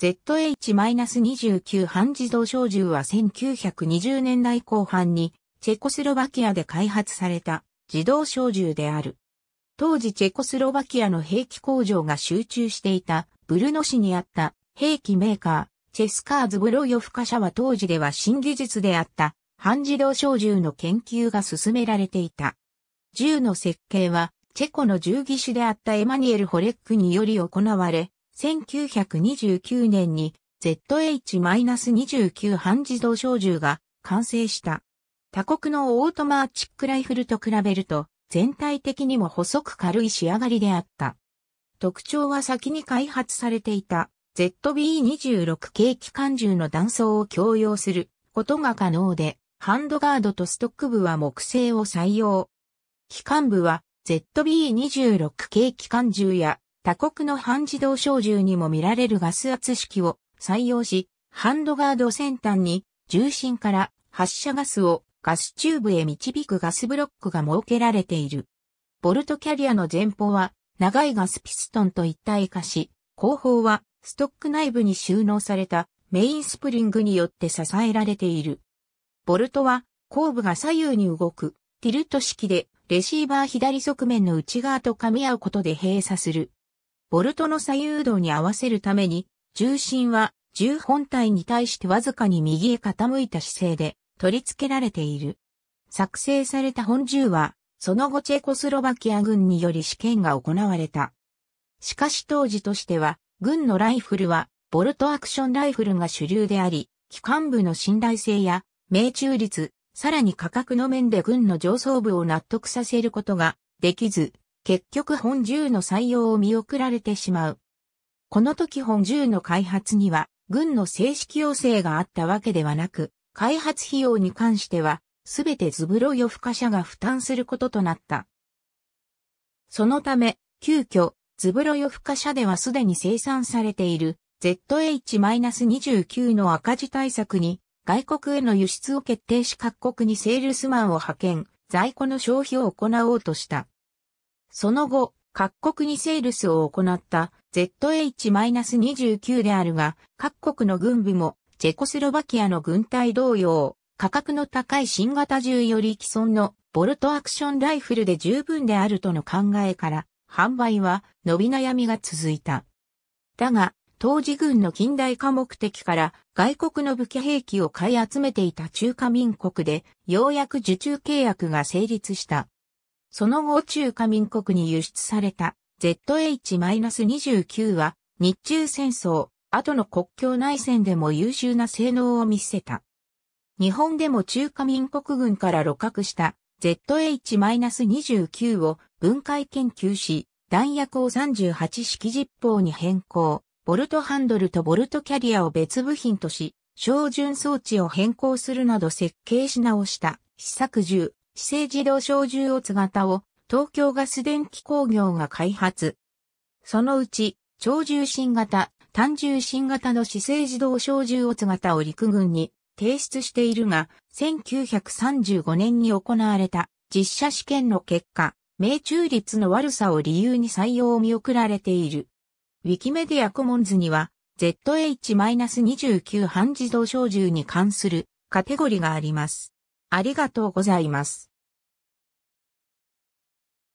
ZH-29 半自動小銃は1920年代後半にチェコスロバキアで開発された自動小銃である。当時チェコスロバキアの兵器工場が集中していたブルノ市にあった兵器メーカー、チェスカーズブロヨフカ社は当時では新技術であった半自動小銃の研究が進められていた。銃の設計はチェコの銃技師であったエマニエル・ホレックにより行われ、1929年に ZH-29 半自動小銃が完成した。他国のオートマーチックライフルと比べると全体的にも細く軽い仕上がりであった。特徴は先に開発されていた ZB26 系機関銃の弾倉を強要することが可能で、ハンドガードとストック部は木製を採用。機関部は ZB26 系機関銃や他国の半自動小銃にも見られるガス圧式を採用し、ハンドガード先端に重心から発射ガスをガスチューブへ導くガスブロックが設けられている。ボルトキャリアの前方は長いガスピストンと一体化し、後方はストック内部に収納されたメインスプリングによって支えられている。ボルトは後部が左右に動くティルト式でレシーバー左側面の内側と噛み合うことで閉鎖する。ボルトの左右度に合わせるために、重心は銃本体に対してわずかに右へ傾いた姿勢で取り付けられている。作成された本銃は、その後チェコスロバキア軍により試験が行われた。しかし当時としては、軍のライフルは、ボルトアクションライフルが主流であり、機関部の信頼性や、命中率、さらに価格の面で軍の上層部を納得させることができず、結局本10の採用を見送られてしまう。この時本10の開発には、軍の正式要請があったわけではなく、開発費用に関しては、すべてズブロヨフカ社が負担することとなった。そのため、急遽、ズブロヨフカ社ではすでに生産されている ZH-29 の赤字対策に、外国への輸出を決定し各国にセールスマンを派遣、在庫の消費を行おうとした。その後、各国にセールスを行った ZH-29 であるが、各国の軍部もチェコスロバキアの軍隊同様、価格の高い新型銃より既存のボルトアクションライフルで十分であるとの考えから、販売は伸び悩みが続いた。だが、当時軍の近代化目的から外国の武器兵器を買い集めていた中華民国で、ようやく受注契約が成立した。その後中華民国に輸出された ZH-29 は日中戦争、後の国境内戦でも優秀な性能を見せた。日本でも中華民国軍から露獲した ZH-29 を分解研究し、弾薬を38式実砲に変更、ボルトハンドルとボルトキャリアを別部品とし、照準装置を変更するなど設計し直した試作銃市政自動小銃乙型を東京ガス電気工業が開発。そのうち、超重心型、単重心型の市政自動小銃乙型を陸軍に提出しているが、1935年に行われた実写試験の結果、命中率の悪さを理由に採用を見送られている。ウィキメディアコモンズには、ZH-29 半自動小銃に関するカテゴリがあります。ありがとうございます。